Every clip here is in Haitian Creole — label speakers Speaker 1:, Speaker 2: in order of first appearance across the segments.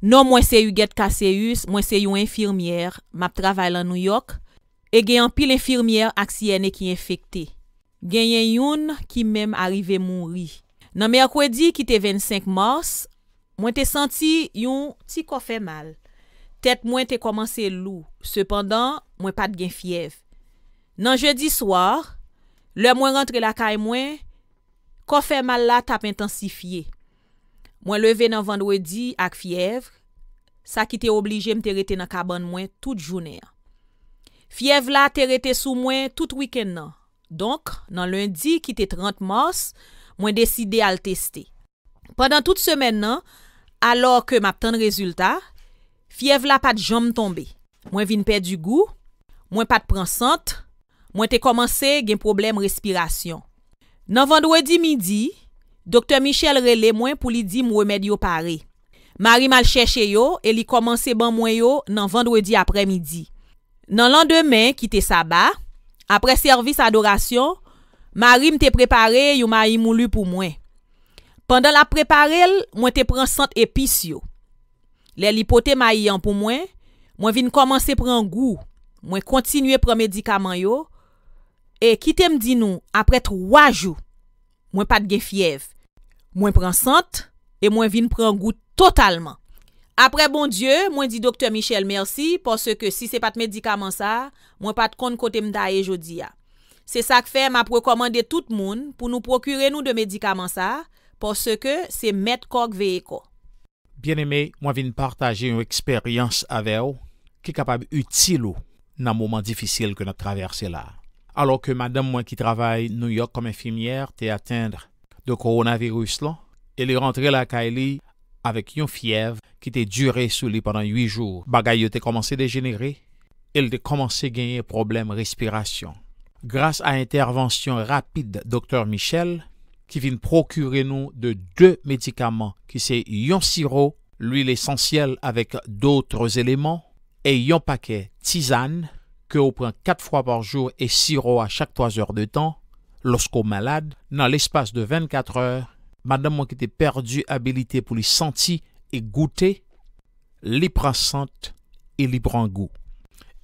Speaker 1: Non mwen se yu get kaseyus, mwen se yu infirmièr, map travay lan New York, e genyon pil infirmièr aksiyenè ki enfekte. Genyen youn ki mèm arive moun ri. Nan Merkwedi ki te 25 Mars, mwen te senti yon ti kofè mal. Tet mwen te komanse lou, sepandan mwen pat gen fiev. Nan je di swar, lè mwen rentre la ka e mwen, kofè mal la tap intensifiye. Mwen leve nan vandwedi ak fievre, sa ki te oblije mte rete nan kaban mwen tout jounen. Fievre la te rete sou mwen tout wiken nan. Donk, nan lundi ki te 30 mars, mwen deside al teste. Pendan tout semen nan, alor ke mapten rezultat, fievre la pat jom tombe. Mwen vin pet du gou, mwen pat pransante, mwen te komanse gen problem respiration. Nan vandwedi midi, Dokte Michel re le mwen pou li di mwen med yo pare. Mari mal chèche yo e li komanse ban mwen yo nan vendwedi apre midi. Nan lan demen ki te saba, apre servis adorasyon, Mari mte prepare yo ma yi moulu pou mwen. Pendan la preparel, mwen te pran sant epis yo. Le lipote ma yi an pou mwen, mwen vin komanse pran gou, mwen kontinye pran medikaman yo, e ki te mdi nou apre tro wajou, mwen pat ge fyev. Mwen pren sant, e mwen vin pren gout totalman. Apre bon dieu, mwen di Dr. Michel mersi, porske si se pat medikaman sa, mwen pat kon kote mda e jodi ya. Se sak fe, mwen prekomande tout moun pou nou prokure nou de medikaman sa, porske se met kok veyeko.
Speaker 2: Bien eme, mwen vin partaje yon eksperyans aveyo, ki kapab utilou nan mouman difisil ke nan traverse la. Alo ke madame mwen ki travay New York kom infimièr te atendre de coronavirus là, elle est la Kylie avec une fièvre qui était durée sur lui pendant huit jours. Bagaille était commencé à dégénérer. Elle a commencé à gagner problème respiration. Grâce à intervention rapide docteur Michel, qui vient procurer nous de deux médicaments, qui c'est un sirop, l'huile essentielle avec d'autres éléments, et un paquet tisane, que on prend quatre fois par jour et sirop à chaque trois heures de temps, losko malade nan l'espace de 24h madan moun ki te perdi abilite pou li santi e goute, li pran sante e li pran gou.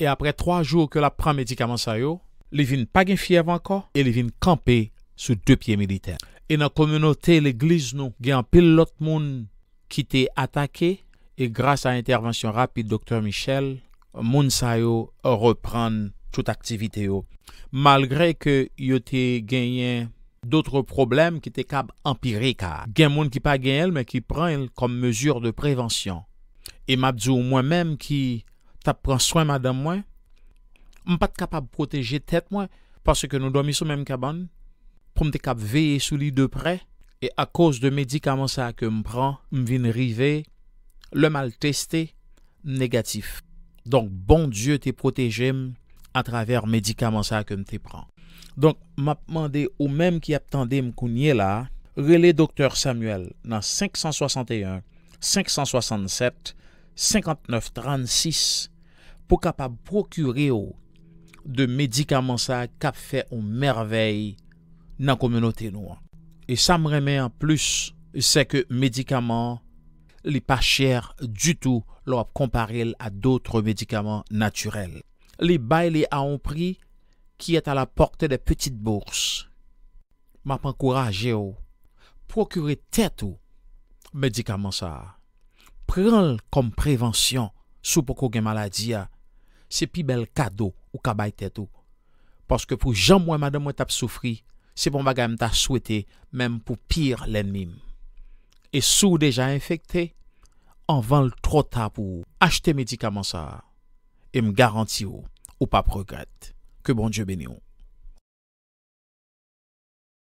Speaker 2: E apre 3 jou ke la pran medikaman sayo, li vin pagin fiev anko e li vin kampe sou 2 piye militer. E nan komunote l'egliz nou gen pil lot moun ki te atake, e grasa intervensyon rapide Dr. Michel, moun sayo repran tout aktivite yo. Malgre ke yo te genyen doutre problem ki te kab empire ka. Gen moun ki pa gen el, men ki pren el kom mesur de prevensyon. E ma djou mwen men ki tap pran swen mada mwen, m pat kapab proteje tet mwen, parce ke nou do mi sou men m kaban, pou m te kab veye sou li de pre, e a koz de medikaman sa ke m pran, m vin rive, le mal teste, negatif. Donk bon djou te proteje m, a traver medikaman sa kem te pran. Donk, m ap mande ou menm ki ap tende m kounye la, rele Dr. Samuel nan 561, 567, 5936, pou kap ap prokure ou de medikaman sa kap fe ou mervey nan komenote nou. E sa m reme an plus, se ke medikaman li pa chere du tou lop komparel a dotre medikaman naturel. Li bay li a on pri ki et a la porte de petite bours. Map ankouraje ou. Prokure tet ou medikamansar. Prenl kom prevensyon sou pokou gen maladi ya. Se pi bel kado ou kabay tet ou. Paske pou jan mwen maden mwen tap soufri, se pon bagay mta souwete menm pou pir lenmim. E sou deja infekte, anvanl tro tap ou. Achte medikamansar. E m garanti ou, ou pa prokrat. Ke bon Djebe Neon.